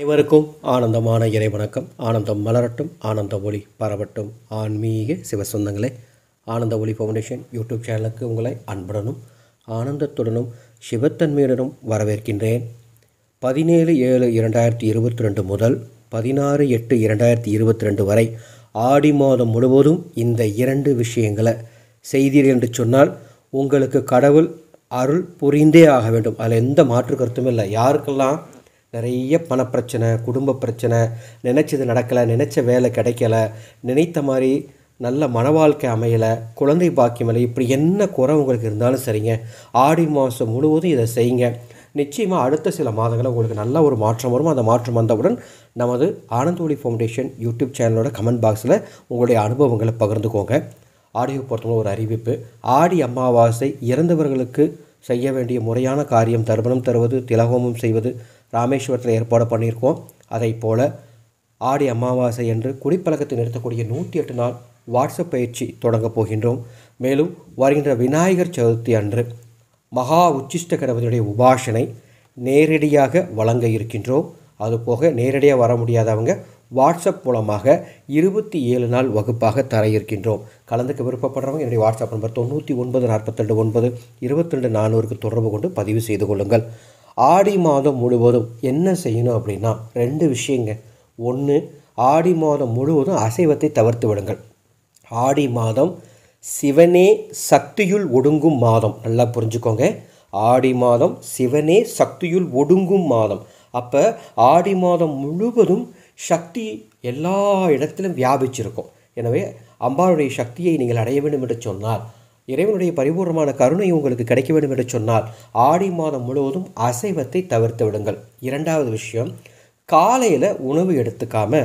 அனைவருக்கும் ஆனந்தமான இறை வணக்கம் ஆனந்தம் மலரட்டும் ஆனந்த ஒளி பரவட்டும் ஆன்மீக சிவ சொந்தங்களே ஆனந்த ஒளி ஃபவுண்டேஷன் யூடியூப் சேனலுக்கு உங்களை அன்புடனும் ஆனந்தத்துடனும் சிவத்தன்மையுடனும் வரவேற்கின்றேன் பதினேழு ஏழு இரண்டாயிரத்தி இருபத்தி ரெண்டு முதல் பதினாறு எட்டு இரண்டாயிரத்தி இருபத்தி ரெண்டு வரை ஆடி மாதம் முழுவதும் இந்த இரண்டு விஷயங்களை செய்தீர்கள் என்று சொன்னால் உங்களுக்கு கடவுள் அருள் புரிந்தே ஆக வேண்டும் அதில் எந்த மாற்று கருத்தும் இல்லை யாருக்கெல்லாம் நிறைய பணப்பிரச்சனை குடும்ப பிரச்சனை நினச்சது நடக்கலை நினச்ச வேலை கிடைக்கல நினைத்த மாதிரி நல்ல மன வாழ்க்கை அமையலை குழந்தை பாக்கியம் இல்லை இப்படி என்ன குறை உங்களுக்கு இருந்தாலும் சரிங்க ஆடி மாதம் முழுவதும் இதை செய்யுங்க நிச்சயமாக அடுத்த சில மாதங்களில் உங்களுக்கு நல்ல ஒரு மாற்றம் வரும் அந்த மாற்றம் வந்தவுடன் நமது ஆனந்த ஒளி ஃபவுண்டேஷன் யூடியூப் சேனலோட கமெண்ட் பாக்ஸில் உங்களுடைய அனுபவங்களை பகிர்ந்துக்கோங்க ஆடியோ பொறுத்தவங்க ஒரு அறிவிப்பு ஆடி அமாவாசை இறந்தவர்களுக்கு செய்ய வேண்டிய முறையான காரியம் தர்ப்பணம் தருவது திலகோமம் செய்வது ராமேஸ்வரத்தில் ஏற்பாடு பண்ணியிருக்கோம் அதை போல் ஆடி அமாவாசை என்று குடிப்பழக்கத்தை நிறுத்தக்கூடிய நூற்றி எட்டு நாள் வாட்ஸ்அப் பயிற்சி தொடங்கப் போகின்றோம் மேலும் வருகின்ற விநாயகர் சதுர்த்தி அன்று மகா உச்சிஷ்ட கணபதியுடைய உபாசனை நேரடியாக வழங்க இருக்கின்றோம் அதுபோக நேரடியாக வர முடியாதவங்க வாட்ஸ்அப் மூலமாக இருபத்தி ஏழு நாள் வகுப்பாக தர இருக்கின்றோம் கலந்துக்க விருப்பப்படுறவங்க என்னுடைய வாட்ஸ்அப் நம்பர் தொண்ணூற்றி ஒன்பது நாற்பத்தெண்டு ஒன்பது இருபத்தி ரெண்டு நானூறுக்கு தொடர்பு கொண்டு பதிவு செய்து கொள்ளுங்கள் ஆடி மாதம் முழுவதும் என்ன செய்யணும் அப்படின்னா ரெண்டு விஷயங்க ஒன்று ஆடி மாதம் முழுவதும் அசைவத்தை தவிர்த்து விடுங்கள் ஆடி மாதம் சிவனே சக்தியுள் ஒடுங்கும் மாதம் நல்லா புரிஞ்சுக்கோங்க ஆடி மாதம் சிவனே சக்தியுள் ஒடுங்கும் மாதம் அப்போ ஆடி மாதம் முழுவதும் சக்தி எல்லா இடத்திலும் வியாபிச்சிருக்கும் எனவே அம்பாளுடைய சக்தியை நீங்கள் அடைய வேண்டும் என்று சொன்னால் இறைவனுடைய பரிபூர்ணமான கருணை உங்களுக்கு கிடைக்க வேண்டும் என்று சொன்னால் ஆடி மாதம் முழுவதும் அசைவத்தை தவிர்த்து விடுங்கள் இரண்டாவது விஷயம் காலையில் உணவு எடுத்துக்காம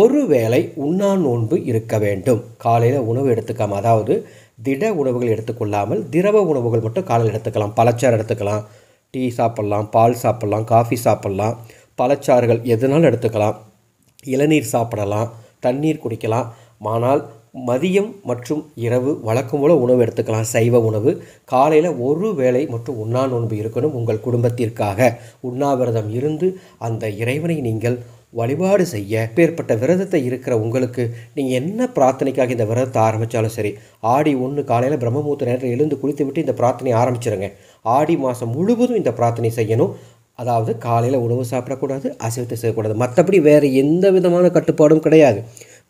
ஒரு வேளை உண்ணா நோன்பு இருக்க வேண்டும் காலையில் உணவு எடுத்துக்காம அதாவது திட உணவுகள் எடுத்துக்கொள்ளாமல் திரவ உணவுகள் மட்டும் காலையில் எடுத்துக்கலாம் பழச்சாறு எடுத்துக்கலாம் டீ சாப்பிட்லாம் பால் சாப்பிட்லாம் காஃபி சாப்பிட்லாம் பழச்சாறுகள் எதுனாலும் எடுத்துக்கலாம் இளநீர் சாப்பிடலாம் தண்ணீர் குடிக்கலாம் ஆனால் மதியம் மற்றும் இரவு வழக்கம் போல் உணவு எடுத்துக்கலாம் சைவ உணவு காலையில் ஒரு வேளை மற்றும் உண்ணா நோன்பு இருக்கணும் உங்கள் குடும்பத்திற்காக உண்ணாவிரதம் இருந்து அந்த இறைவனை நீங்கள் வழிபாடு செய்ய பேர்பட்ட விரதத்தை இருக்கிற உங்களுக்கு நீங்கள் என்ன பிரார்த்தனைக்காக இந்த விரதத்தை ஆரம்பித்தாலும் சரி ஆடி ஒன்று காலையில் பிரம்மபூத்த நேரத்தில் எழுந்து குளித்து விட்டு இந்த பிரார்த்தனை ஆரம்பிச்சிருங்க ஆடி மாதம் முழுவதும் இந்த பிரார்த்தனை செய்யணும் அதாவது காலையில் உணவு சாப்பிடக்கூடாது அசைவத்தை செய்யக்கூடாது மற்றபடி வேறு எந்த விதமான கட்டுப்பாடும் கிடையாது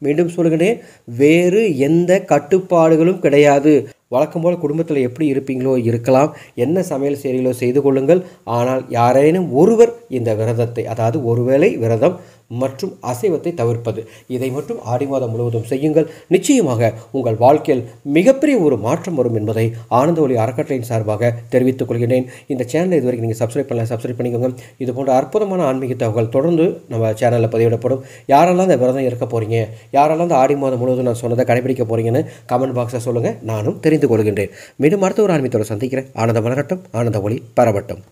மீண்டும் சொல்கிறேன் வேறு எந்த கட்டுப்பாடுகளும் கிடையாது வழக்கம் போல் குடும்பத்தில் எப்படி இருப்பீங்களோ இருக்கலாம் என்ன சமையல் செய்கிறீங்களோ செய்து கொள்ளுங்கள் ஆனால் யாரேனும் ஒருவர் இந்த விரதத்தை அதாவது ஒருவேளை விரதம் மற்றும் அசைவத்தை தவிர்ப்பது இதை மட்டும் ஆடி மாதம் முழுவதும் செய்யுங்கள் நிச்சயமாக உங்கள் வாழ்க்கையில் மிகப்பெரிய ஒரு மாற்றம் வரும் என்பதை ஆனந்த ஒளி அறக்கட்டளையின் சார்பாக தெரிவித்துக் கொள்கிறேன் இந்த சேனலை இதுவரைக்கும் நீங்கள் சப்ஸ்கிரைப் பண்ணலாம் சப்ஸ்கிரைப் பண்ணிக்கோங்க இது போன்ற அற்புதமான ஆன்மீக தகவல் தொடர்ந்து நம்ம சேனலில் பதிவிடப்படும் யாரெல்லாம் இந்த விரதம் இருக்க போகிறீங்க யாரெல்லாம் இந்த ஆடி மாதம் முழுவதும் நான் சொன்னதை கடைபிடிக்க போகிறீங்கன்னு கமெண்ட் பாக்ஸில் சொல்லுங்கள் நானும் தெரிந்து கொள்கின்றேன் மீண்டும் அடுத்த ஒரு ஆன்மீகத்தோடு சந்திக்கிறேன் ஆனந்த மலரட்டும் ஆனந்த ஒளி பரவட்டும்